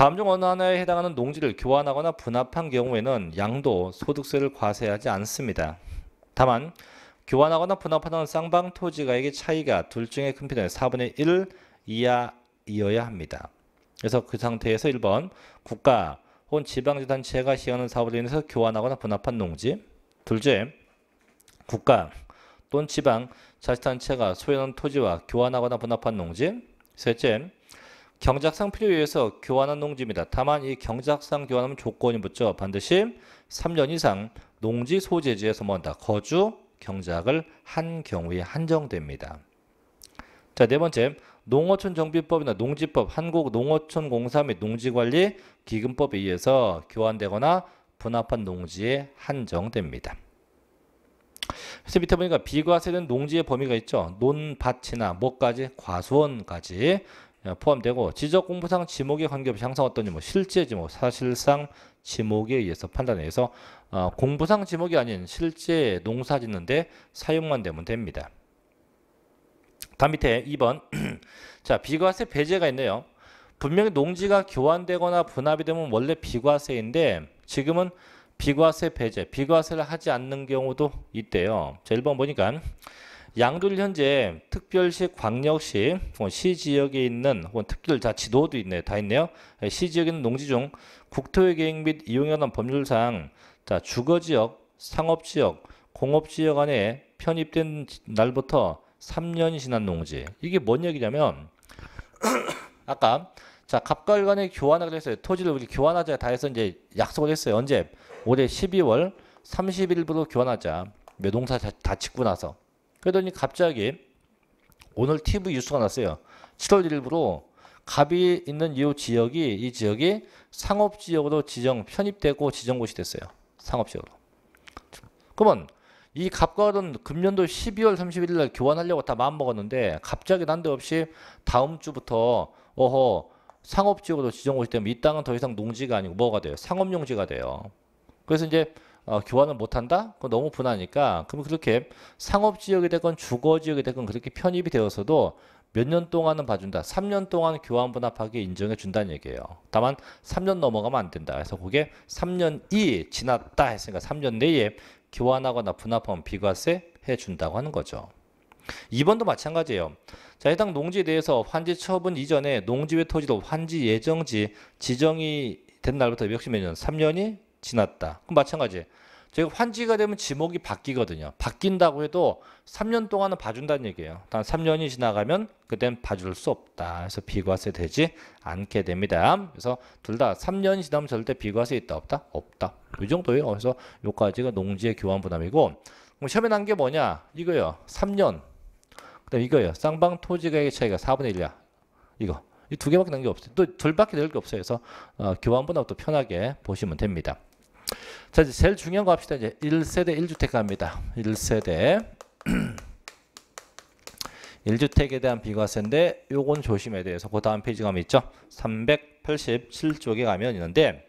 다음 중 어느 하나에 해당하는 농지를 교환하거나 분합한 경우에는 양도 소득세를 과세하지 않습니다. 다만 교환하거나 분합하는 쌍방 토지가액의 차이가 둘 중에 큰 편의 4분의 1 이하이어야 합니다. 그래서 그 상태에서 1번 국가 혹은 지방자단체가 시행하는 사업을 인해서 교환하거나 분합한 농지 둘째 국가 또는 지방 자치단체가 소유하는 토지와 교환하거나 분합한 농지 셋째 경작상 필요에 의해서 교환한 농지입니다. 다만 이 경작상 교환하면 조건이 붙죠. 반드시 3년 이상 농지 소재지에서 먼다. 거주 경작을 한 경우에 한정됩니다. 자, 네 번째. 농어촌 정비법이나 농지법, 한국 농어촌 공사 및 농지관리 기금법에 의해서 교환되거나 분합한 농지에 한정됩니다. 그래서 밑에 보니까 비과세는 농지의 범위가 있죠. 논밭이나 뭐까지 과수원까지 예, 포함되고 지적 공부상 지목에 관계없이 항상 어떤 지뭐 실제 지목, 뭐 사실상 지목에 의해서 판단해서 어, 공부상 지목이 아닌 실제 농사 짓는데 사용만 되면 됩니다. 다음 밑에 2번 자 비과세 배제가 있네요. 분명히 농지가 교환되거나 분합이 되면 원래 비과세인데 지금은 비과세 배제, 비과세를 하지 않는 경우도 있대요. 자 1번 보니까 양도를 현재 특별시, 광역시, 시 지역에 있는 혹은 특별자치도도 있네요. 다 있네요. 시 지역에 있는 농지 중 국토의 계획 및 이용에 관한 법률상 자 주거지역, 상업지역, 공업지역 안에 편입된 날부터 3년이 지난 농지. 이게 뭔 얘기냐면 아까 자 갑과 간의 교환을 했어요. 토지를 우리 교환하자 다 해서 이제 약속을 했어요. 언제? 올해 12월 30일부로 교환하자. 매동사 다, 다 짓고 나서 그러더니 갑자기 오늘 TV 뉴스가 났어요. 7월 1일부로 갑이 있는 이 지역이 이 지역이 상업 지역으로 지정 편입되고 지정 곳이 됐어요. 상업 지역으로. 그러면 이 갑과 는 금년도 12월 31일 날 교환하려고 다 마음 먹었는데 갑자기 난데없이 다음 주부터 어허 상업 지역으로 지정 곳이 되면 이 땅은 더 이상 농지가 아니고 뭐가 돼요? 상업용지가 돼요. 그래서 이제 어, 교환을 못한다? 그건 너무 분하니까 그럼 그렇게 상업지역이 되건 주거지역이 되건 그렇게 편입이 되어서도 몇 년 동안은 봐준다. 3년 동안 교환 분합하게 인정해 준다는 얘기예요. 다만 3년 넘어가면 안 된다. 그래서 그게 3년이 지났다 했으니까 3년 내에 교환하거나 분합하면 비과세 해준다고 하는 거죠. 2번도 마찬가지예요. 자, 해당 농지에 대해서 환지 처분 이전에 농지외 토지로 환지 예정지 지정이 된 날부터 역시 매년 3년이 지났다. 그럼 마찬가지. 제가 환지가 되면 지목이 바뀌거든요. 바뀐다고 해도 3년 동안은 봐준다는 얘기예요. 단 3년이 지나가면 그땐 봐줄 수 없다. 그래서 비과세 되지 않게 됩니다. 그래서 둘 다 3년이 지나면 절대 비과세 있다 없다? 없다. 이 정도예요. 그래서 요까지가 농지의 교환 부담이고 그럼 시험에 난게 뭐냐? 이거요. 예 3년. 그다음 이거요. 예 쌍방 토지가액 차이가 4분의 1이야. 이거. 이 두 개밖에 난 게 없어요. 또 둘밖에 될 게 없어요. 그래서 어, 교환 부담도 편하게 보시면 됩니다. 자 이제 제일 중요한 거 합시다. 이제 1세대 1주택 갑니다. 1세대 1주택에 대한 비과세인데 요건 조심해야 돼서 그 다음 페이지 가면 있죠. 387쪽에 가면 있는데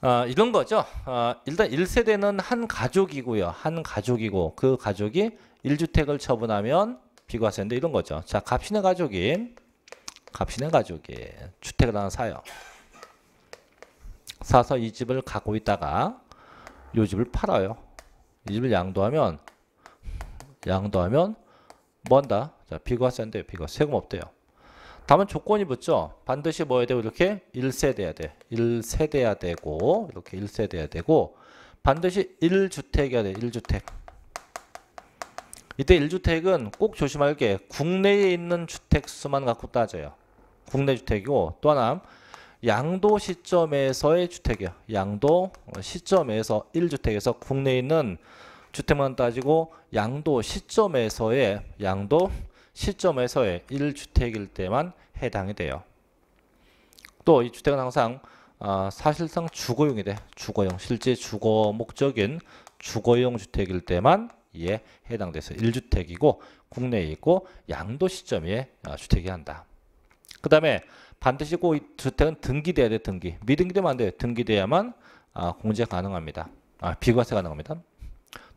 어, 이런 거죠. 어, 일단 1세대는 한 가족이고요. 한 가족이고 그 가족이 1주택을 처분하면 비과세인데 이런 거죠. 자, 갑신의 네 가족이 갑신의 네 가족이 주택을 하나 사요. 사서 이 집을 갖고 있다가 이 집을 팔아요. 이 집을 양도하면 양도하면 뭔다 뭐 자, 비과세인데요. 비과세. 세금 없대요. 다만 조건이 붙죠. 반드시 뭐 해야 되고 이렇게 1세대야 돼. 1세대야 되고 이렇게 1세대야 되고 반드시 1주택이야 돼. 1주택. 이때 1주택은 꼭 조심할 게 국내에 있는 주택 수만 갖고 따져요. 국내 주택이고 또 하나 양도 시점에서의 주택이야. 양도 어, 시점에서 1주택에서 국내에 있는 주택만 따지고 양도 시점에서의 양도 시점에서의 1주택일 때만 해당이 돼요. 또 이 주택은 항상 어, 사실상 주거용이 돼. 주거용. 실제 주거 목적인 주거용 주택일 때만 이에 해당돼서 1주택이고 국내에 있고 양도 시점에 아, 주택이 한다. 그 다음에 반드시 그 주택은 등기돼야 돼 등기 미등기되면 안 돼요 등기돼야만 아, 공제 가능합니다 아, 비과세 가능합니다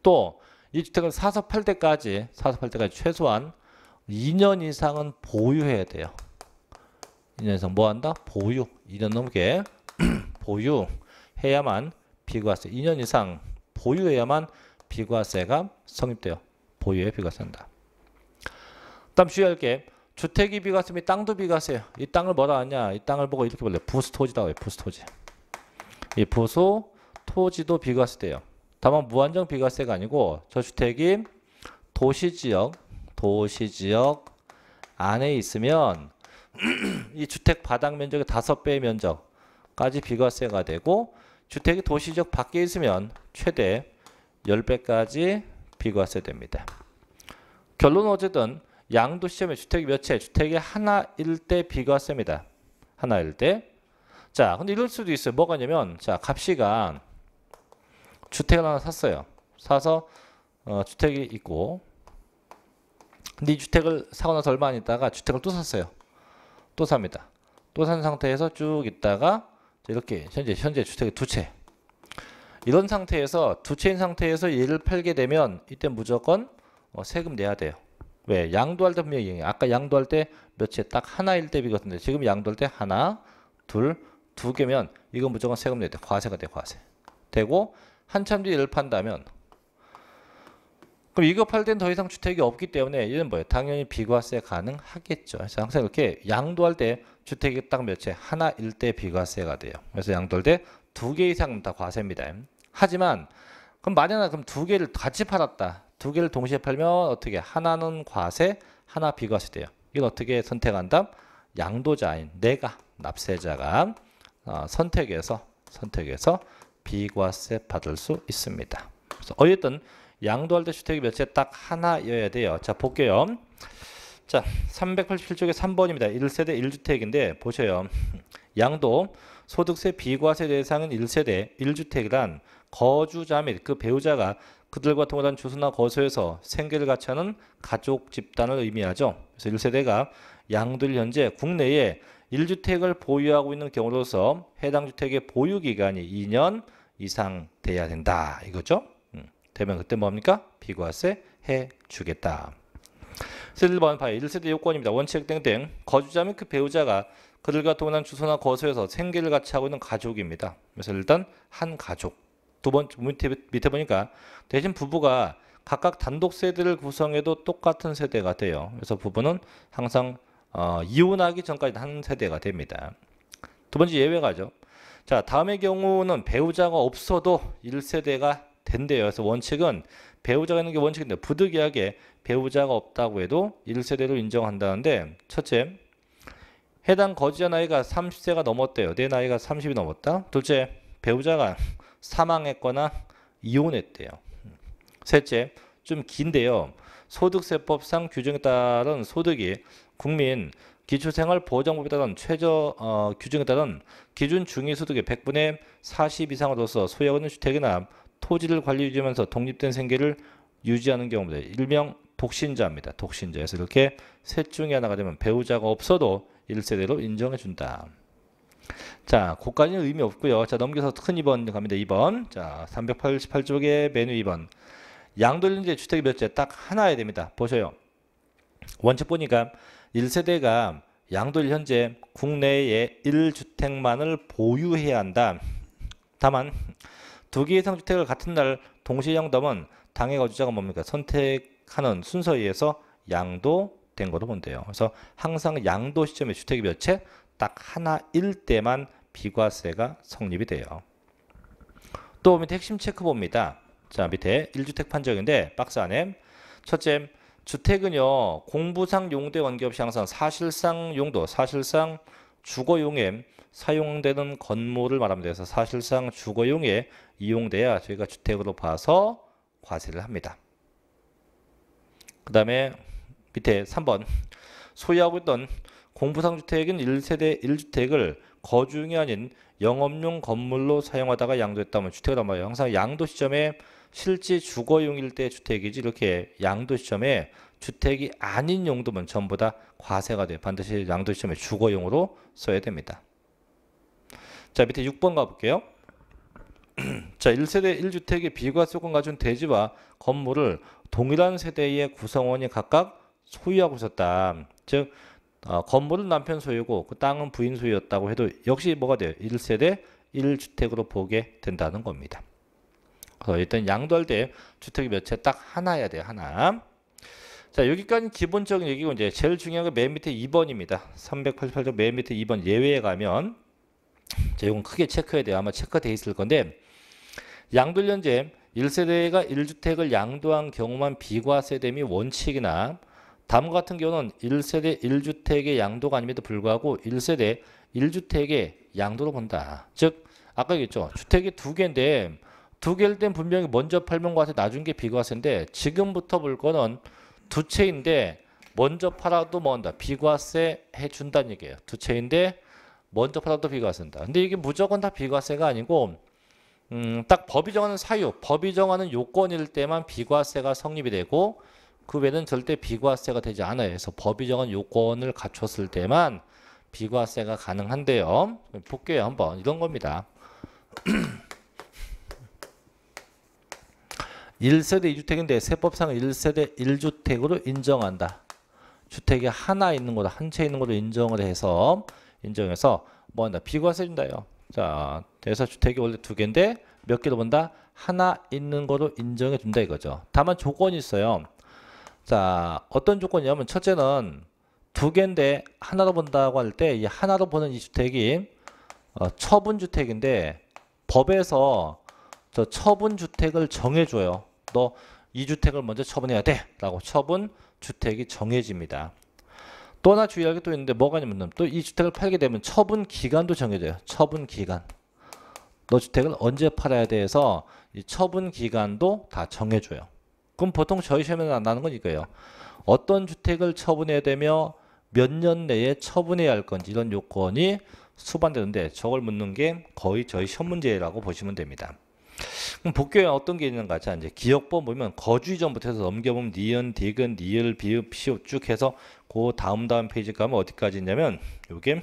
또 이 주택을 사서팔 때까지 사서팔 때까지 최소한 2년 이상은 보유해야 돼요 2년 이상 뭐 한다 보유 2년 넘게 보유해야만 비과세 2년 이상 보유해야만 비과세가 성립돼요 보유에 비과세한다 다음 주의할 게 주택이 비과세면 땅도 비과세요이 땅을 뭐라 하냐? 이 땅을 보고 이렇게 볼래요. 부수토지다. 부수토지. 이 부수 토지도 비과세돼요. 다만 무한정 비과세가 아니고 저주택이 도시지역, 도시지역 안에 있으면 이 주택 바닥 면적의 5 배의 면적까지 비과세가 되고 주택이 도시지역 밖에 있으면 최대 1 0배까지 비과세됩니다. 결론 은 어쨌든 양도 시점에 주택이 몇 채? 주택이 하나일 때비과세입니다 하나일 때. 자, 근데 이럴 수도 있어요. 뭐가냐면, 자, 갑시가 주택을 하나 샀어요. 사서 어, 주택이 있고, 근데 이 주택을 사고 나서 얼마 안 있다가 주택을 또 샀어요. 또 삽니다. 또 산 상태에서 쭉 있다가 이렇게 현재 현재 주택이 두 채. 이런 상태에서 두 채인 상태에서 얘를 팔게 되면 이때 무조건 어, 세금 내야 돼요. 왜? 양도할 때 분명히 얘기해. 아까 양도할 때 몇이 딱 하나일 때비거든요 지금 양도할 때 하나, 둘, 두 개면 이건 무조건 세금 내야 돼. 과세가 돼, 과세. 되고 한참 뒤에 얘를 판다면 그럼 이거 팔땐더 이상 주택이 없기 때문에 얘는 뭐예요? 당연히 비과세 가능하겠죠. 그래서 항상 이렇게 양도할 때 주택이 딱 몇 채? 하나 일때 비과세가 돼요. 그래서 양도할 때 두 개 이상은 다 과세입니다. 하지만 그럼 만약에 그럼 두 개를 같이 팔았다. 두 개를 동시에 팔면 어떻게 하나는 과세, 하나 비과세 돼요. 이걸 어떻게 선택한다? 양도자인 내가 납세자가 어, 선택해서 선택해서 비과세 받을 수 있습니다. 그래서 어쨌든 양도할 때 주택이 몇 채 딱 하나여야 돼요. 자 볼게요. 자 387쪽에 3번입니다. 1세대 1주택인데 보셔요. 양도 소득세 비과세 대상은 1세대 1주택이란 거주자 및 그 배우자가 그들과 통하한 주소나 거소에서 생계를 같이 하는 가족 집단을 의미하죠. 그래서 1세대가 양들 현재 국내에 1주택을 보유하고 있는 경우로서 해당 주택의 보유 기간이 2년 이상 돼야 된다. 이거죠. 음, 되면 그때 뭡니까? 비과세 해 주겠다. 1번 파 1세대 요건입니다. 원칙 땡땡 거주자 및 그 배우자가 그들과 통일한 주소나 거소에서 생계를 같이 하고 있는 가족입니다. 그래서 일단 한 가족 두 번째 밑에, 밑에 보니까 대신 부부가 각각 단독 세대를 구성해도 똑같은 세대가 돼요. 그래서 부부는 항상 어, 이혼하기 전까지 한 세대가 됩니다. 두 번째 예외가죠. 자, 다음의 경우는 배우자가 없어도 1세대가 된대요. 그래서 원칙은 배우자가 있는 게 원칙인데 부득이하게 배우자가 없다고 해도 1세대로 인정한다는데 첫째, 해당 거주자 나이가 30세가 넘었대요. 내 나이가 30이 넘었다. 둘째, 배우자가 사망했거나 이혼했대요. 셋째, 좀 긴데요. 소득세법상 규정에 따른 소득이 국민 기초생활보장법에 따른 최저 어, 규정에 따른 기준 중위소득의 100분의 40 이상으로서 소유하는 주택이나 토지를 관리 유지하면서 독립된 생계를 유지하는 경우입니다. 일명 독신자입니다. 독신자에서 이렇게 셋 중에 하나가 되면 배우자가 없어도 1세대로 인정해 준다. 자, 고까지는 의미 없고요. 자, 넘겨서 큰 2번 갑니다. 2번. 자, 388쪽에 메뉴 2번. 양돌림제 주택몇 채? 딱 하나야 됩니다. 보세요. 원칙 보니까 1세대가 양돌 현재 국내에 1주택만을 보유해야 한다. 다만 두개 이상 주택을 같은 날 동시에 양도하 당해 거주자가 뭡니까? 선택하는 순서에 의해서 양도된 거로 본대요. 그래서 항상 양도 시점에 주택이 몇 채? 딱 하나일 때만 비과세가 성립이 돼요. 또 밑에 핵심 체크봅니다. 자 밑에 1주택 판정인데 박스 안에 첫째 주택은요 공부상 용도에 관계없이 항상 사실상 용도 사실상 주거용에 사용되는 건물을 말합니다. 그래서 사실상 주거용에 이용돼야 저희가 주택으로 봐서 과세를 합니다. 그 다음에 밑에 3번 소유하고 있던 공부상주택인 1세대 1주택을 거주용이 아닌 영업용 건물로 사용하다가 양도했다면 주택을담말요 항상 양도 시점에 실제 주거용일 때 주택이지 이렇게 양도 시점에 주택이 아닌 용도면 전부 다 과세가 돼요. 반드시 양도 시점에 주거용으로 써야 됩니다. 자 밑에 6번 가볼게요. 자 1세대 1주택의 비과세권 가진 대지와 건물을 동일한 세대의 구성원이 각각 소유하고 있었다. 즉 어, 건물은 남편 소유고 그 땅은 부인 소유였다고 해도 역시 뭐가 돼요? 1세대 1주택으로 보게 된다는 겁니다. 그래서 일단 양도할때 주택이 몇 채 딱 하나야 돼요. 하나. 자 여기까지 기본적인 얘기고 이제 제일 중요한 게 맨 밑에 2번입니다. 388조 맨 밑에 2번 예외에 가면 자 이건 크게 체크해야 돼요. 아마 체크돼 있을 건데 양도연재 1세대가 1주택을 양도한 경우만 비과세 됨이 원칙이나 다음 같은 경우는 1세대 1주택의 양도가 아님에도 불구하고 1세대 1주택의 양도로 본다. 즉 아까 얘기했죠. 주택이 두 개인데 두 개일 땐 분명히 먼저 팔면 과세 그 나중 에 비과세인데 지금부터 볼 거는 두 채인데 먼저 팔아도 뭐한다 비과세 해준다는 얘기예요. 두 채인데 먼저 팔아도 비과세한다. 근데 이게 무조건 다 비과세가 아니고 음, 딱 법이 정하는 사유, 법이 정하는 요건일 때만 비과세가 성립이 되고 그 외에는 절대 비과세가 되지 않아요. 그래서 법이정한 요건을 갖췄을 때만 비과세가 가능한데요. 볼게요 한번 이런 겁니다. 1세대 2주택인데 세법상 1세대 1주택으로 인정한다. 주택이 하나 있는 거다. 한 채 있는 거로 인정을 해서 인정해서 뭐 한다. 비과세 준다요. 자, 그래 주택이 원래 두 개인데 몇 개로 본다? 하나 있는 거로 인정해 준다 이거죠. 다만 조건이 있어요. 자, 어떤 조건이냐면 첫째는 두 개인데 하나로 본다고 할 때 이 하나로 보는 이 주택이 어, 처분 주택인데 법에서 저 처분 주택을 정해줘요. 너 이 주택을 먼저 처분해야 돼라고 처분 주택이 정해집니다. 또 하나 주의할 게 또 있는데 뭐가 있냐면 또 이 주택을 팔게 되면 처분 기간도 정해져요. 처분 기간. 너 주택을 언제 팔아야 돼서 이 처분 기간도 다 정해줘요. 그럼 보통 저희 시험에는 안 나는 거니까요. 어떤 주택을 처분해야 되며 몇 년 내에 처분해야 할 건지 이런 요건이 수반되는데 저걸 묻는 게 거의 저희 시험 문제라고 보시면 됩니다. 그럼 복교에 어떤 게 있는가? 자, 이제 기억법 보면 거주 이전부터 해서 넘겨보면 니은, 디귿, 니을, 비읍, 시읍 쭉 해서 그 다음 다음 페이지 가면 어디까지 있냐면 요게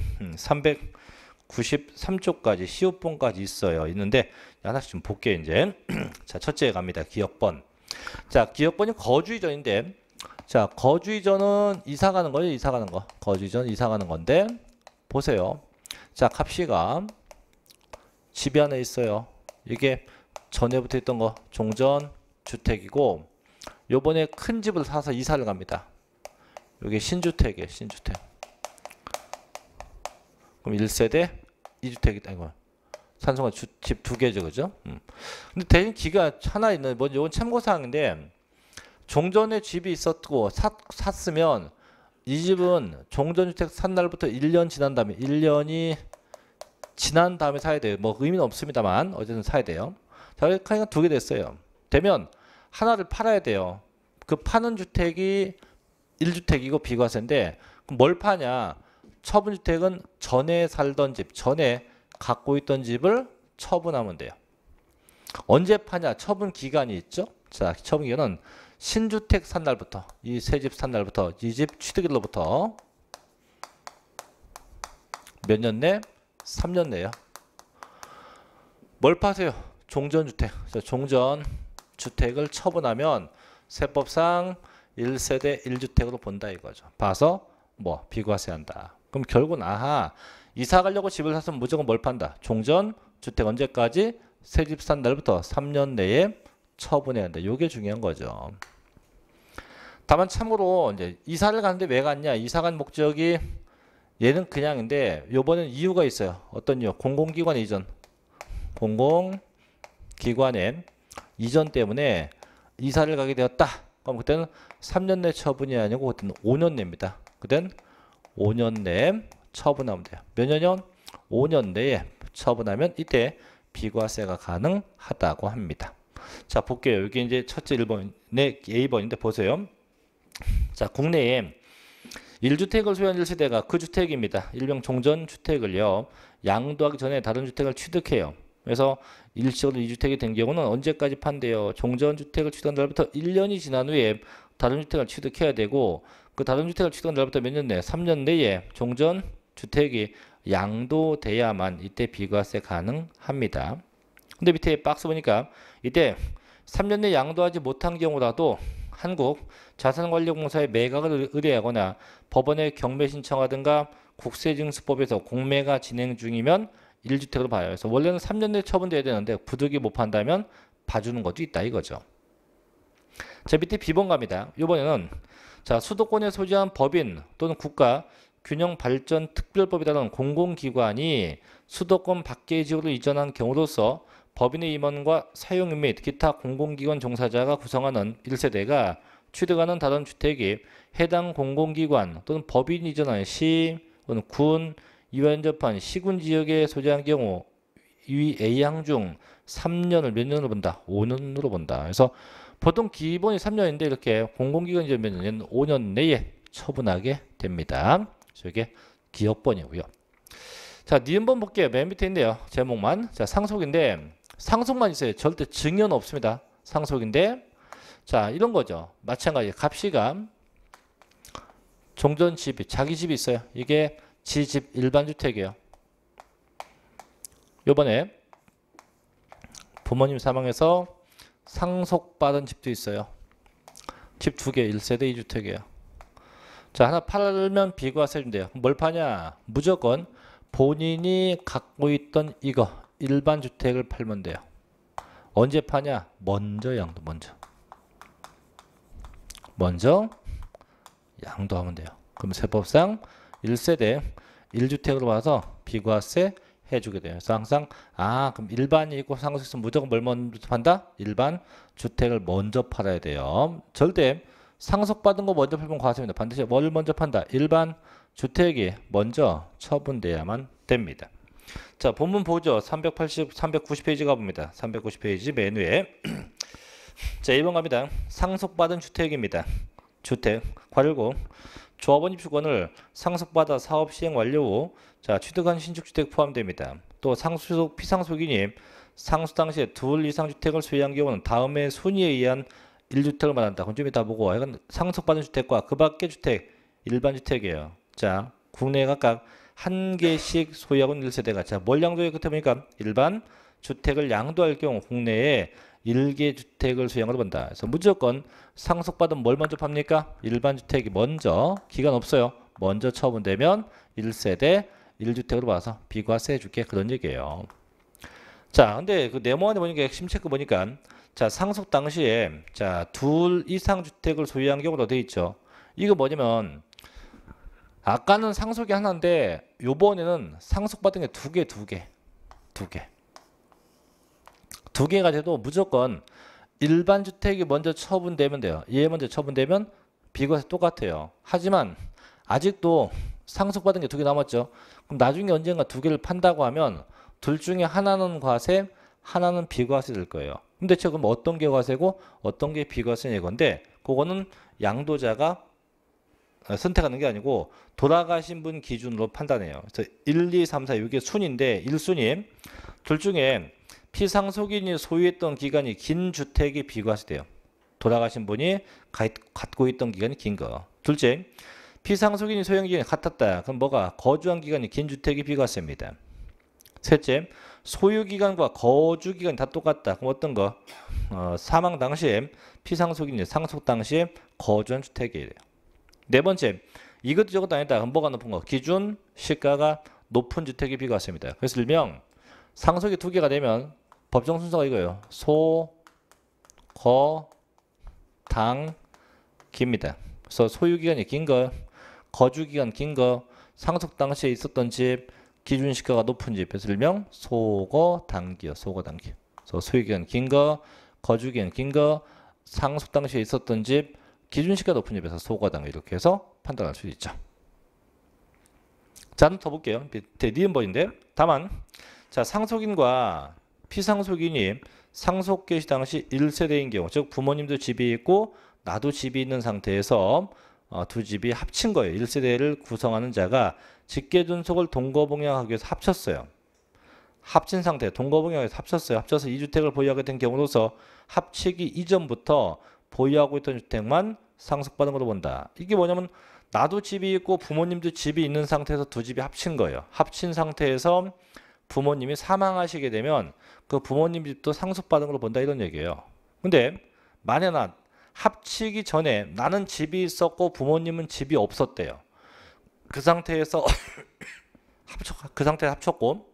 393쪽까지 음, 시읍본까지 있어요. 있는데 하나씩 좀 볼게 이제. 자, 첫째 갑니다. 기억번. 자, 기업권이 거주 이전인데 자, 거주 이전은 이사 가는 거예요, 이사 가는 거. 거주 이전 이사 가는 건데 보세요. 자, 값이가 집이 하나 있어요. 이게 전에부터 있던 거 종전 주택이고 요번에 큰 집을 사서 이사를 갑니다. 여게 신주택이에요, 신주택. 그럼 1세대 2주택이 아니고 산소가 집두 개죠, 그죠? 음. 근데 대신 기가 하나 있는, 먼저 뭐, 이건 참고사항인데, 종전에 집이 있었고, 샀, 샀으면, 이 집은 종전주택 산 날부터 1년 지난 다음에, 1년이 지난 다음에 사야 돼요. 뭐 의미는 없습니다만, 어쨌든 사야 돼요. 자, 그러니가두개 됐어요. 되면, 하나를 팔아야 돼요. 그 파는 주택이 1주택이고 비과세인데, 그럼 뭘 파냐? 처분주택은 전에 살던 집, 전에 갖고 있던 집을 처분하면 돼요. 언제 파냐? 처분 기간이 있죠. 자, 처분 기간은 신주택 산 날부터 이 새 집 산 날부터 이 집 취득일로부터 몇 년 내? 3년 내요. 뭘 파세요? 종전주택. 자, 종전주택을 처분하면 세법상 1세대 1주택으로 본다 이거죠. 봐서 뭐 비과세한다. 그럼 결국 아하 이사 가려고 집을 사서 무조건 뭘 판다? 종전 주택 언제까지? 새 집 산 날부터 3년 내에 처분해야 한다. 이게 중요한 거죠. 다만 참으로 이제 이사를 가는데 왜 갔냐? 이사 간 목적이 얘는 그냥인데 요번엔 이유가 있어요. 어떤 이유? 공공기관 이전. 공공기관의 이전 때문에 이사를 가게 되었다. 그럼 그때는 3년 내 처분이 아니고 그때는 5년 내입니다. 그땐 5년 내 처분하면 돼요. 몇 년이요? 5년 내에 처분하면 이때 비과세가 가능하다고 합니다. 자, 볼게요. 여기 이제 첫째 1번에 A번인데 예, 보세요. 자, 국내에 1주택을 소유한 1세대가 그 주택입니다. 일명 종전 주택을요. 양도하기 전에 다른 주택을 취득해요. 그래서 일시적으로 2주택이 된 경우는 언제까지 판대요? 종전 주택을 취득한 날부터 1년이 지난 후에 다른 주택을 취득해야 되고 그 다른 주택을 취득한 날부터 몇 년 내? 에 3년 내에 종전 주택이 양도돼야만 이때 비과세 가능합니다. 근데 밑에 박스 보니까 이때 3년 내 양도하지 못한 경우라도 한국 자산관리공사에 매각을 의뢰하거나 법원에 경매 신청하든가 국세징수법에서 공매가 진행 중이면 1주택으로 봐요. 그래서 원래는 3년 내에 처분돼야 되는데 부득이 못 판다면 봐주는 것도 있다 이거죠. 자 밑에 비번 갑니다. 이번에는 자 수도권에 소지한 법인 또는 국가 균형 발전 특별법이라는 공공기관이 수도권 밖의 지역으로 이전한 경우로서 법인의 임원과 사용인 및 기타 공공기관 종사자가 구성하는 1세대가 취득하는 다른 주택이 해당 공공기관 또는 법인 이전한 시 또는 군, 이완접한 시군 지역에 소재한 경우 위 A항 중 3년을 몇 년으로 본다? 5년으로 본다. 그래서 보통 기본이 3년인데 이렇게 공공기관 이전 몇 년, 5년 내에 처분하게 됩니다. 저게 기업번이고요. 자, 니은번 네 볼게요. 맨 밑에 있네요. 제목만. 자, 상속인데 상속만 있어요. 절대 증여는 없습니다. 상속인데 자, 이런 거죠. 마찬가지 갑시감 종전 집이 자기 집이 있어요. 이게 지집 일반 주택이에요. 요번에 부모님 사망해서 상속받은 집도 있어요. 집 두 개 1세대 2주택이에요. 자 하나 팔면 비과 세준대요. 뭘 파냐? 무조건 본인이 갖고 있던 이거 일반 주택을 팔면 돼요. 언제 파냐? 먼저 양도 먼저. 먼저 양도하면 돼요. 그럼 세법상 1세대 1주택으로 봐서 비과세 해주게 돼요. 그래서 항상 아 그럼 일반이 있고 상속세 무조건 뭘 먼저 판다? 일반 주택을 먼저 팔아야 돼요. 절대 상속받은 거 먼저 팔면 과세입니다. 반드시 뭘 먼저 판다? 일반 주택이 먼저 처분되어야만 됩니다. 자, 본문 보죠. 380, 390페이지 가봅니다. 390페이지 메뉴에 자, 1번 갑니다. 상속받은 주택입니다. 주택, 과열고 조합원 입주권을 상속받아 사업 시행 완료 후 자, 취득한 신축주택 포함됩니다. 또 상속 수피상속이이 상수 당시에 둘 이상 주택을 소유한 경우는 다음에 순위에 의한 1주택을 말한다. 그럼 좀 이따 보고 이건 상속받은 주택과 그 밖의 주택 일반 주택이에요. 자 국내 각각 한 개씩 소유하고 있는 1세대가 자뭘 양도해 끝에 보니까 일반 주택을 양도할 경우 국내에 일개 주택을 소유한걸 본다. 그래서 무조건 상속받은 뭘 먼저 팝니까? 일반 주택이 먼저 기간 없어요. 먼저 처분되면 1세대 1주택으로 봐서 비과세 해줄게 그런 얘기예요. 자 근데 그 네모 안에 보니까 핵심 체크 보니까 자, 상속 당시에 자, 둘 이상 주택을 소유한 경우도 돼 있죠. 이거 뭐냐면 아까는 상속이 하나인데 요번에는 상속받은 게 두 개, 두 개. 두 개. 두 개가 돼도 무조건 일반 주택이 먼저 처분되면 돼요. 얘 먼저 처분되면 비과세 똑같아요. 하지만 아직도 상속받은 게 두 개 남았죠. 그럼 나중에 언젠가 두 개를 판다고 하면 둘 중에 하나는 과세, 하나는 비과세 될 거예요. 근데 지금 어떤 게 과세고 어떤 게 비과세냐 이건데 그거는 양도자가 선택하는 게 아니고 돌아가신 분 기준으로 판단해요. 그래서 1, 2, 3, 4, 6의 순인데 1순위 둘 중에 피상속인이 소유했던 기간이 긴 주택이 비과세돼요. 돌아가신 분이 가, 갖고 있던 기간이 긴 거. 둘째, 피상속인이 소유한 기간이 같았다. 그럼 뭐가 거주한 기간이 긴 주택이 비과세입니다. 셋째, 소유기간과 거주기간이 다 똑같다. 그럼 어떤 거? 어, 사망 당시 피상속인 상속 당시 거주한 주택이 돼요. 네 번째, 이것도 저것도 아니다. 그럼 뭐가 높은 거? 기준 시가가 높은 주택에 비과세입니다. 그래서 일명 상속이 두 개가 되면 법정 순서가 이거예요. 소, 거, 당, 기니다 그래서 소유기간이 긴 거, 거주기간 긴 거, 상속 당시에 있었던 집, 기준 시가가 높은 집 배설명 소거 단기요. 소거 단기. 소유기간 긴 거, 거주기간 긴 거, 상속 당시에 있었던 집, 기준 시가 높은 집에서 소거 단기 이렇게 해서 판단할 수 있죠. 자, 더 볼게요. 대은 번인데 다만 자 상속인과 피상속인이 상속 개시 당시 1세대인 경우 즉 부모님도 집이 있고 나도 집이 있는 상태에서 어, 두 집이 합친 거예요. 1세대를 구성하는 자가 직계존속을 동거봉양하기 위해서 합쳤어요. 합친 상태, 동거봉양에 합쳤어요. 합쳐서 이주택을 보유하게 된 경우로서 합치기 이전부터 보유하고 있던 주택만 상속받은 걸로 본다. 이게 뭐냐면 나도 집이 있고 부모님도 집이 있는 상태에서 두 집이 합친 거예요. 합친 상태에서 부모님이 사망하시게 되면 그 부모님 집도 상속받은 걸로 본다 이런 얘기예요. 근데 만약 나 합치기 전에 나는 집이 있었고 부모님은 집이 없었대요. 그 상태에서 합쳐그 상태에 합쳤고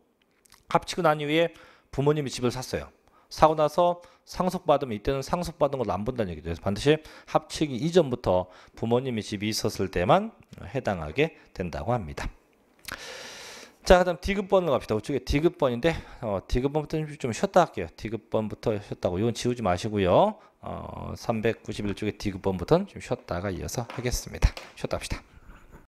합치고 난 이후에 부모님이 집을 샀어요. 사고 나서 상속받으면 이때는 상속받은 걸 안 본다는 얘기죠. 그래서 반드시 합치기 이전부터 부모님이 집이 있었을 때만 해당하게 된다고 합니다. 자, 그다음 디귿번으로 갑시다. 우측에 디귿번인데 어, 디귿번부터 좀 쉬었다 할게요. 디귿번부터 쉬었다고. 이건 지우지 마시고요. 어, 391쪽에 디귿번부터는 좀 쉬었다가 이어서 하겠습니다. 쉬었다 합시다.